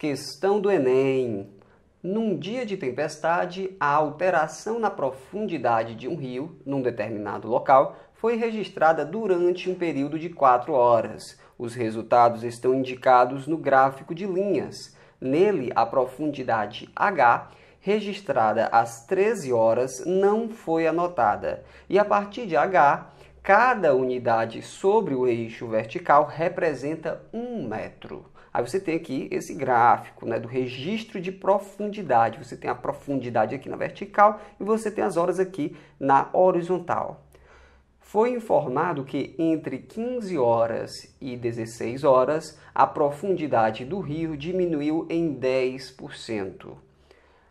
Questão do Enem. Num dia de tempestade, a alteração na profundidade de um rio, num determinado local, foi registrada durante um período de 4 horas. Os resultados estão indicados no gráfico de linhas. Nele, a profundidade H, registrada às 13 horas, não foi anotada, e a partir de H, Cada unidade sobre o eixo vertical representa um metro. Aí você tem aqui esse gráfico né, do registro de profundidade. Você tem a profundidade aqui na vertical e você tem as horas aqui na horizontal. Foi informado que entre 15 horas e 16 horas a profundidade do rio diminuiu em 10%.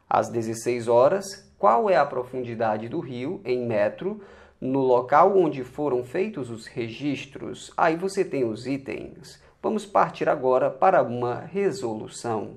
Às 16 horas, qual é a profundidade do rio em metro? No local onde foram feitos os registros, aí você tem os itens. Vamos partir agora para uma resolução.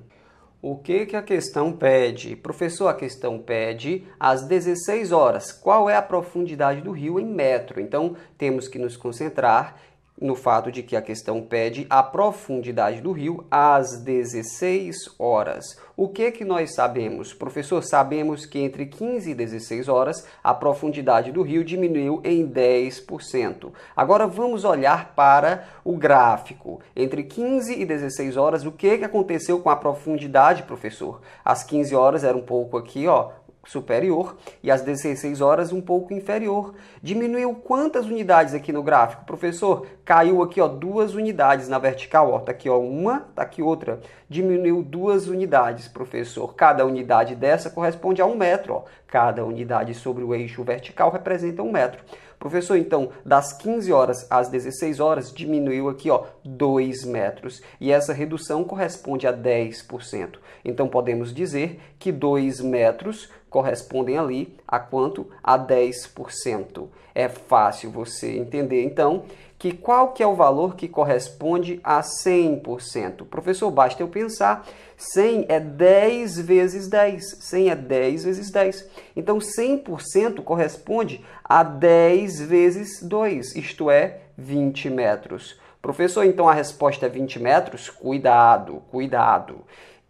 O que, que a questão pede? Professor, a questão pede às 16 horas. Qual é a profundidade do rio em metro? Então, temos que nos concentrar no fato de que a questão pede a profundidade do rio às 16 horas. O que que nós sabemos? Professor, sabemos que entre 15 e 16 horas a profundidade do rio diminuiu em 10%. Agora vamos olhar para o gráfico. Entre 15 e 16 horas, o que que aconteceu com a profundidade, professor? Às 15 horas era um pouco aqui, ó, superior e às 16 horas um pouco inferior. Diminuiu quantas unidades aqui no gráfico? Professor, caiu aqui ó, duas unidades na vertical, ó, tá aqui ó, uma, tá aqui outra. Diminuiu duas unidades, professor. Cada unidade dessa corresponde a um metro, ó. Cada unidade sobre o eixo vertical representa um metro. Professor, então, das 15 horas às 16 horas, diminuiu aqui, ó, 2 metros. E essa redução corresponde a 10%. Então, podemos dizer que 2 metros correspondem ali a quanto? A 10%. É fácil você entender, então, que qual que é o valor que corresponde a 100%. Professor, basta eu pensar, 100 é 10 vezes 10, 100 é 10 vezes 10. Então, 100% corresponde a 10 vezes 2, isto é, 20 metros. Professor, então a resposta é 20 metros? Cuidado, cuidado.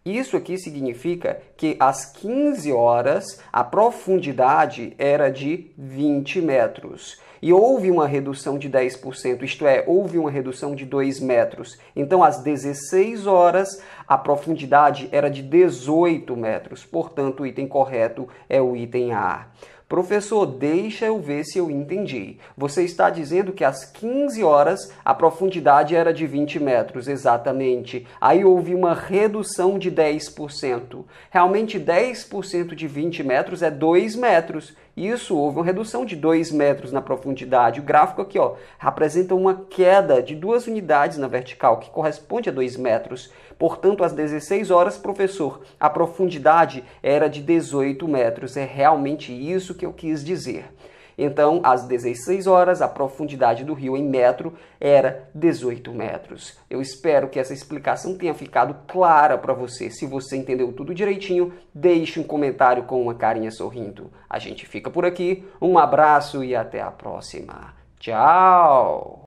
Isso aqui significa que às 15 horas a profundidade era de 20 metros e houve uma redução de 10%, isto é, houve uma redução de 2 metros. Então, às 16 horas, a profundidade era de 18 metros. Portanto, o item correto é o item A. Professor, deixa eu ver se eu entendi. Você está dizendo que às 15 horas a profundidade era de 20 metros, exatamente. Aí houve uma redução de 10%. Realmente 10% de 20 metros é 2 metros. Isso houve uma redução de 2 metros na profundidade. O gráfico aqui ó, representa uma queda de duas unidades na vertical, que corresponde a 2 metros. Portanto, às 16 horas, professor, a profundidade era de 18 metros. É realmente isso que eu quis dizer. Então, às 16 horas, a profundidade do rio em metro era 18 metros. Eu espero que essa explicação tenha ficado clara para você. Se você entendeu tudo direitinho, deixe um comentário com uma carinha sorrindo. A gente fica por aqui. Um abraço e até a próxima. Tchau!